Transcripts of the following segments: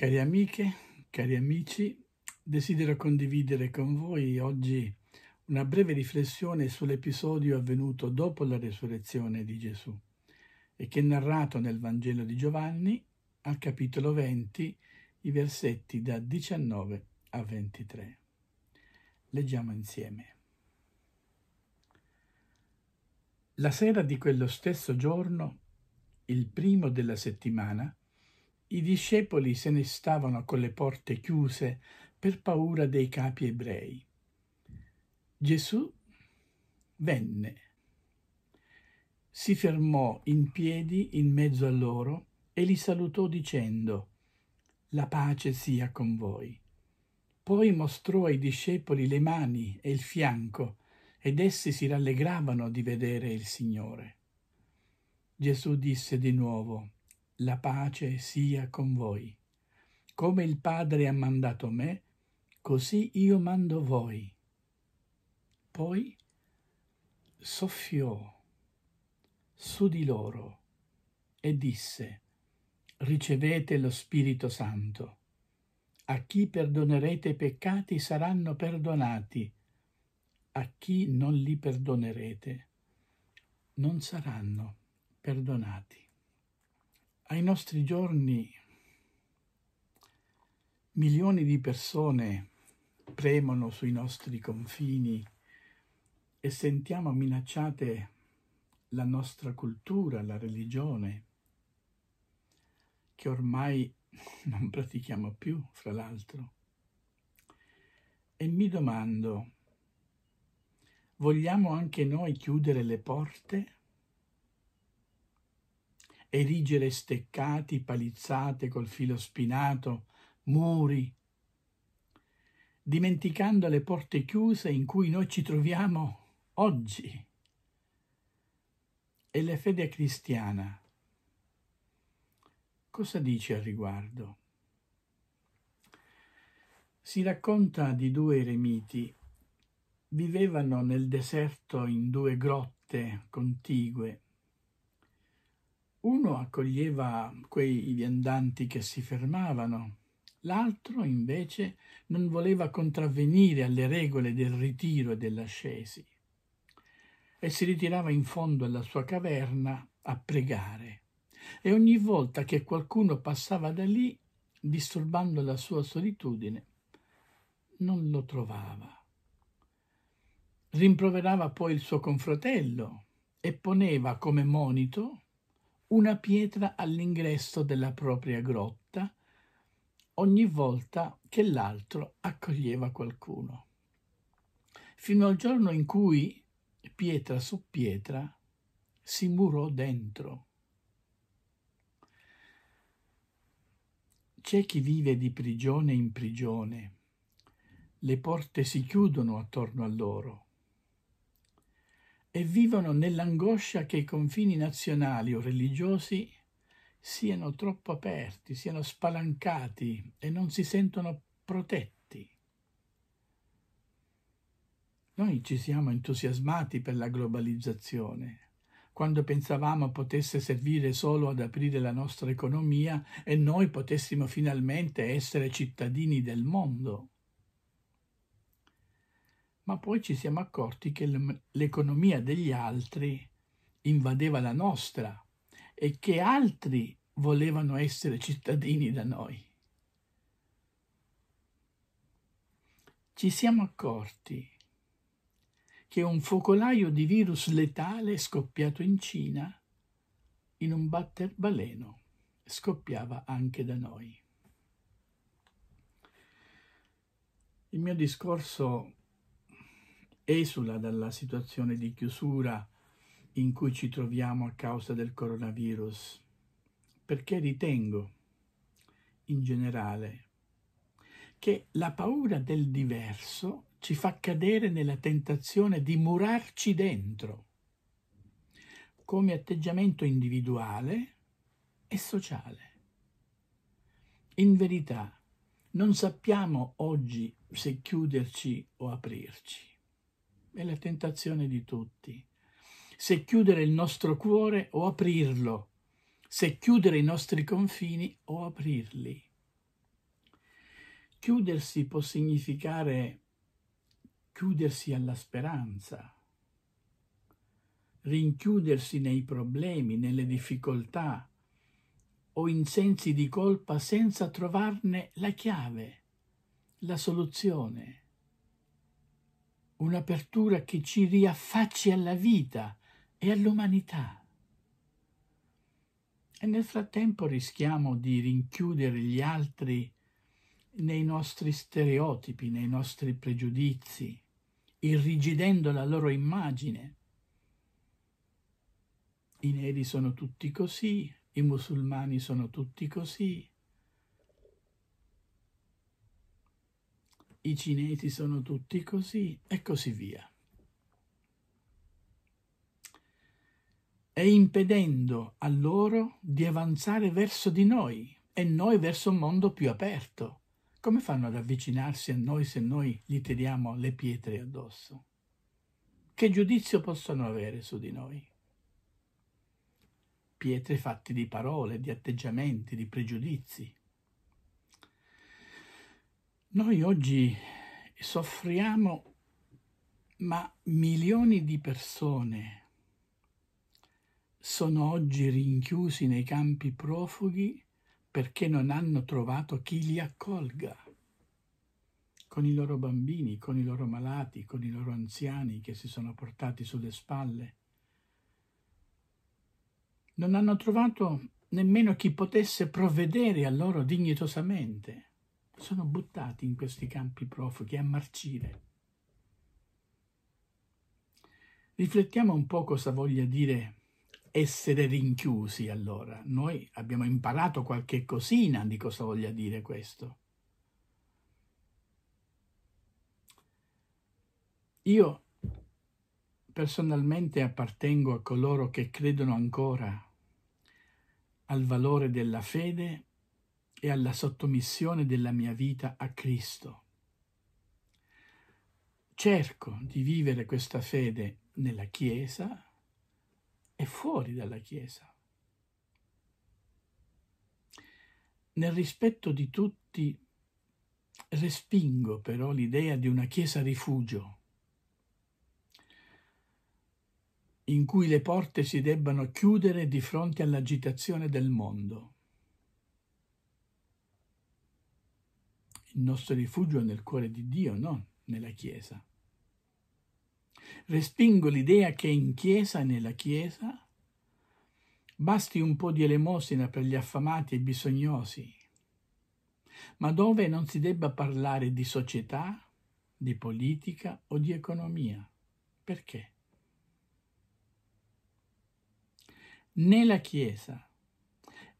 Cari amiche, cari amici, desidero condividere con voi oggi una breve riflessione sull'episodio avvenuto dopo la resurrezione di Gesù e che è narrato nel Vangelo di Giovanni al capitolo 20, i versetti da 19 a 23. Leggiamo insieme. La sera di quello stesso giorno, il primo della settimana, i discepoli se ne stavano con le porte chiuse per paura dei capi ebrei. Gesù venne, si fermò in piedi in mezzo a loro e li salutò dicendo La pace sia con voi. Poi mostrò ai discepoli le mani e il fianco ed essi si rallegravano di vedere il Signore. Gesù disse di nuovo la pace sia con voi. Come il Padre ha mandato me, così io mando voi. Poi soffiò su di loro e disse, ricevete lo Spirito Santo. A chi perdonerete i peccati saranno perdonati, a chi non li perdonerete non saranno perdonati. Ai nostri giorni milioni di persone premono sui nostri confini e sentiamo minacciate la nostra cultura, la religione, che ormai non pratichiamo più, fra l'altro. E mi domando, vogliamo anche noi chiudere le porte? erigere steccati, palizzate col filo spinato, muri, dimenticando le porte chiuse in cui noi ci troviamo oggi. E la fede cristiana cosa dice al riguardo? Si racconta di due eremiti. Vivevano nel deserto in due grotte contigue uno accoglieva quei viandanti che si fermavano, l'altro invece non voleva contravvenire alle regole del ritiro e dell'ascesi e si ritirava in fondo alla sua caverna a pregare e ogni volta che qualcuno passava da lì, disturbando la sua solitudine, non lo trovava. Rimproverava poi il suo confratello e poneva come monito una pietra all'ingresso della propria grotta ogni volta che l'altro accoglieva qualcuno, fino al giorno in cui, pietra su pietra, si murò dentro. C'è chi vive di prigione in prigione, le porte si chiudono attorno a loro e vivono nell'angoscia che i confini nazionali o religiosi siano troppo aperti, siano spalancati e non si sentono protetti. Noi ci siamo entusiasmati per la globalizzazione, quando pensavamo potesse servire solo ad aprire la nostra economia e noi potessimo finalmente essere cittadini del mondo ma poi ci siamo accorti che l'economia degli altri invadeva la nostra e che altri volevano essere cittadini da noi. Ci siamo accorti che un focolaio di virus letale scoppiato in Cina, in un batter baleno, scoppiava anche da noi. Il mio discorso esula dalla situazione di chiusura in cui ci troviamo a causa del coronavirus, perché ritengo, in generale, che la paura del diverso ci fa cadere nella tentazione di murarci dentro, come atteggiamento individuale e sociale. In verità, non sappiamo oggi se chiuderci o aprirci è la tentazione di tutti. Se chiudere il nostro cuore o aprirlo, se chiudere i nostri confini o aprirli. Chiudersi può significare chiudersi alla speranza, rinchiudersi nei problemi, nelle difficoltà o in sensi di colpa senza trovarne la chiave, la soluzione un'apertura che ci riaffacci alla vita e all'umanità. E nel frattempo rischiamo di rinchiudere gli altri nei nostri stereotipi, nei nostri pregiudizi, irrigidendo la loro immagine. I neri sono tutti così, i musulmani sono tutti così, i cinesi sono tutti così e così via. E impedendo a loro di avanzare verso di noi e noi verso un mondo più aperto. Come fanno ad avvicinarsi a noi se noi gli tiriamo le pietre addosso? Che giudizio possono avere su di noi? Pietre fatte di parole, di atteggiamenti, di pregiudizi, noi oggi soffriamo, ma milioni di persone sono oggi rinchiusi nei campi profughi perché non hanno trovato chi li accolga, con i loro bambini, con i loro malati, con i loro anziani che si sono portati sulle spalle. Non hanno trovato nemmeno chi potesse provvedere a loro dignitosamente sono buttati in questi campi profughi a marcire. Riflettiamo un po' cosa voglia dire essere rinchiusi allora. Noi abbiamo imparato qualche cosina di cosa voglia dire questo. Io personalmente appartengo a coloro che credono ancora al valore della fede e alla sottomissione della mia vita a Cristo. Cerco di vivere questa fede nella Chiesa e fuori dalla Chiesa, nel rispetto di tutti respingo però l'idea di una chiesa rifugio, in cui le porte si debbano chiudere di fronte all'agitazione del mondo. Il nostro rifugio è nel cuore di Dio, non nella Chiesa. Respingo l'idea che in Chiesa nella Chiesa basti un po' di elemosina per gli affamati e bisognosi, ma dove non si debba parlare di società, di politica o di economia. Perché? Nella Chiesa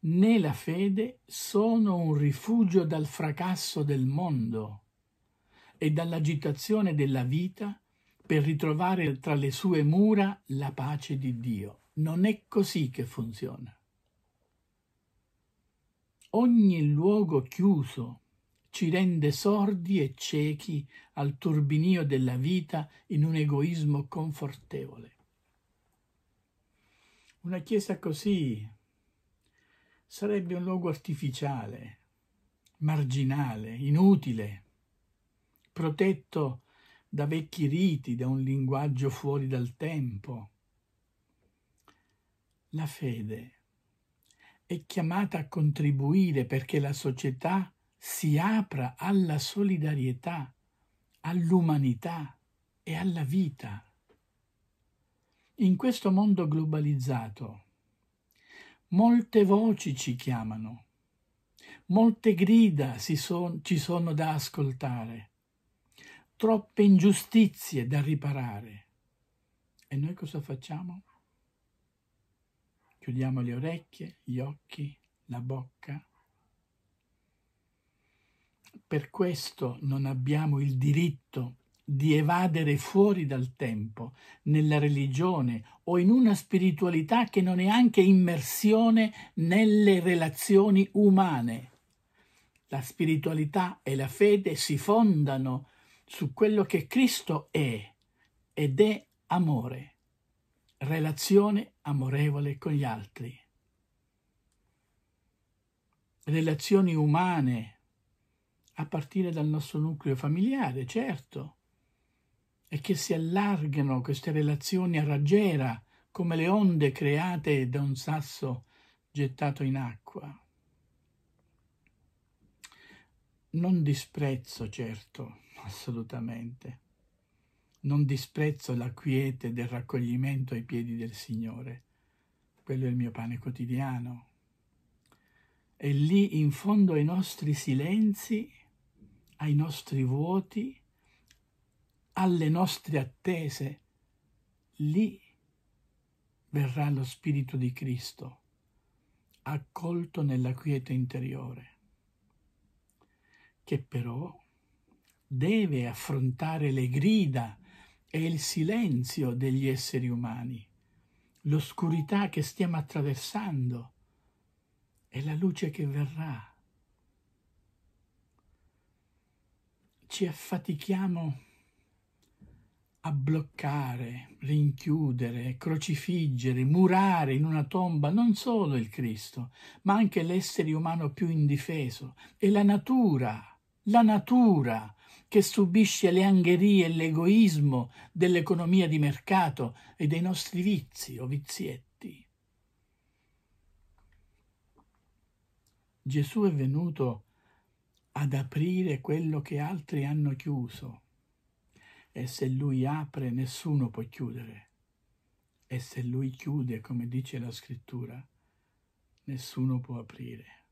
né la fede sono un rifugio dal fracasso del mondo e dall'agitazione della vita per ritrovare tra le sue mura la pace di Dio. Non è così che funziona. Ogni luogo chiuso ci rende sordi e ciechi al turbinio della vita in un egoismo confortevole. Una chiesa così sarebbe un luogo artificiale, marginale, inutile, protetto da vecchi riti, da un linguaggio fuori dal tempo. La fede è chiamata a contribuire perché la società si apra alla solidarietà, all'umanità e alla vita. In questo mondo globalizzato, Molte voci ci chiamano, molte grida son, ci sono da ascoltare, troppe ingiustizie da riparare. E noi cosa facciamo? Chiudiamo le orecchie, gli occhi, la bocca. Per questo non abbiamo il diritto di evadere fuori dal tempo, nella religione o in una spiritualità che non è anche immersione nelle relazioni umane. La spiritualità e la fede si fondano su quello che Cristo è ed è amore, relazione amorevole con gli altri. Relazioni umane a partire dal nostro nucleo familiare, certo e che si allargano queste relazioni a raggiera come le onde create da un sasso gettato in acqua. Non disprezzo, certo, assolutamente. Non disprezzo la quiete del raccoglimento ai piedi del Signore. Quello è il mio pane quotidiano. E lì in fondo ai nostri silenzi, ai nostri vuoti, alle nostre attese, lì verrà lo Spirito di Cristo, accolto nella quiete interiore, che però deve affrontare le grida e il silenzio degli esseri umani, l'oscurità che stiamo attraversando e la luce che verrà. Ci affatichiamo a bloccare, rinchiudere, crocifiggere, murare in una tomba non solo il Cristo, ma anche l'essere umano più indifeso e la natura, la natura che subisce le angherie e l'egoismo dell'economia di mercato e dei nostri vizi o vizietti. Gesù è venuto ad aprire quello che altri hanno chiuso e se lui apre nessuno può chiudere. E se lui chiude, come dice la scrittura, nessuno può aprire.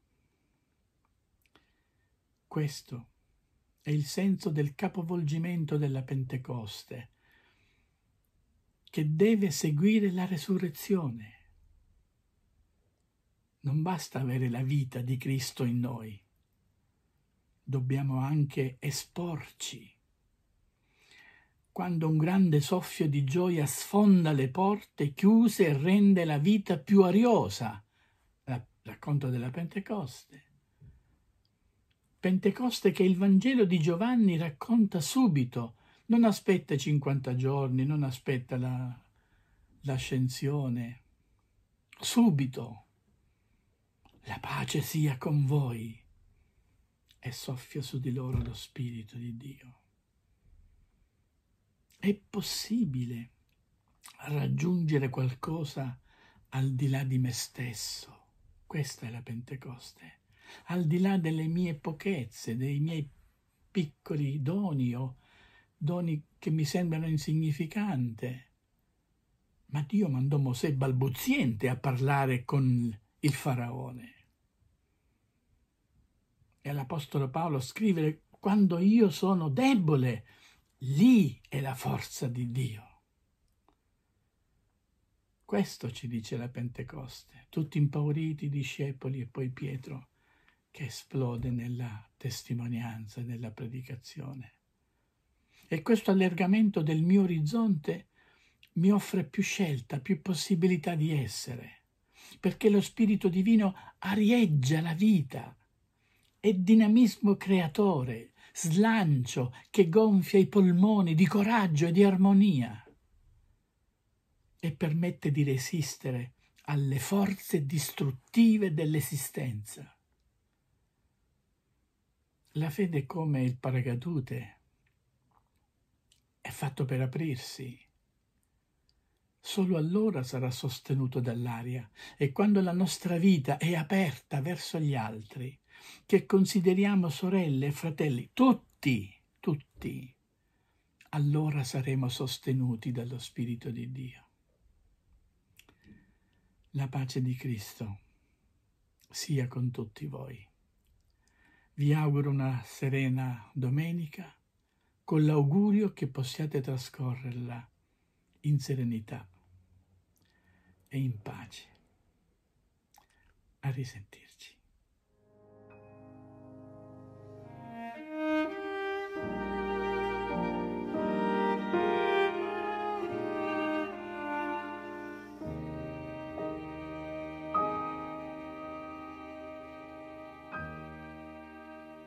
Questo è il senso del capovolgimento della Pentecoste, che deve seguire la resurrezione. Non basta avere la vita di Cristo in noi, dobbiamo anche esporci quando un grande soffio di gioia sfonda le porte chiuse e rende la vita più ariosa. La, racconto della Pentecoste. Pentecoste che il Vangelo di Giovanni racconta subito, non aspetta 50 giorni, non aspetta la, l'ascensione. Subito. La pace sia con voi. E soffia su di loro lo Spirito di Dio. È possibile raggiungere qualcosa al di là di me stesso. Questa è la Pentecoste. Al di là delle mie pochezze, dei miei piccoli doni o doni che mi sembrano insignificanti. Ma Dio mandò Mosè balbuziente a parlare con il faraone. E l'Apostolo Paolo scrive quando io sono debole, Lì è la forza di Dio. Questo ci dice la Pentecoste, tutti impauriti discepoli e poi Pietro che esplode nella testimonianza e nella predicazione. E questo allargamento del mio orizzonte mi offre più scelta, più possibilità di essere, perché lo Spirito Divino arieggia la vita, è dinamismo creatore, slancio che gonfia i polmoni di coraggio e di armonia e permette di resistere alle forze distruttive dell'esistenza. La fede è come il paracadute è fatto per aprirsi. Solo allora sarà sostenuto dall'aria e quando la nostra vita è aperta verso gli altri, che consideriamo sorelle e fratelli, tutti, tutti, allora saremo sostenuti dallo Spirito di Dio. La pace di Cristo sia con tutti voi. Vi auguro una serena domenica con l'augurio che possiate trascorrerla in serenità e in pace. A risentirci.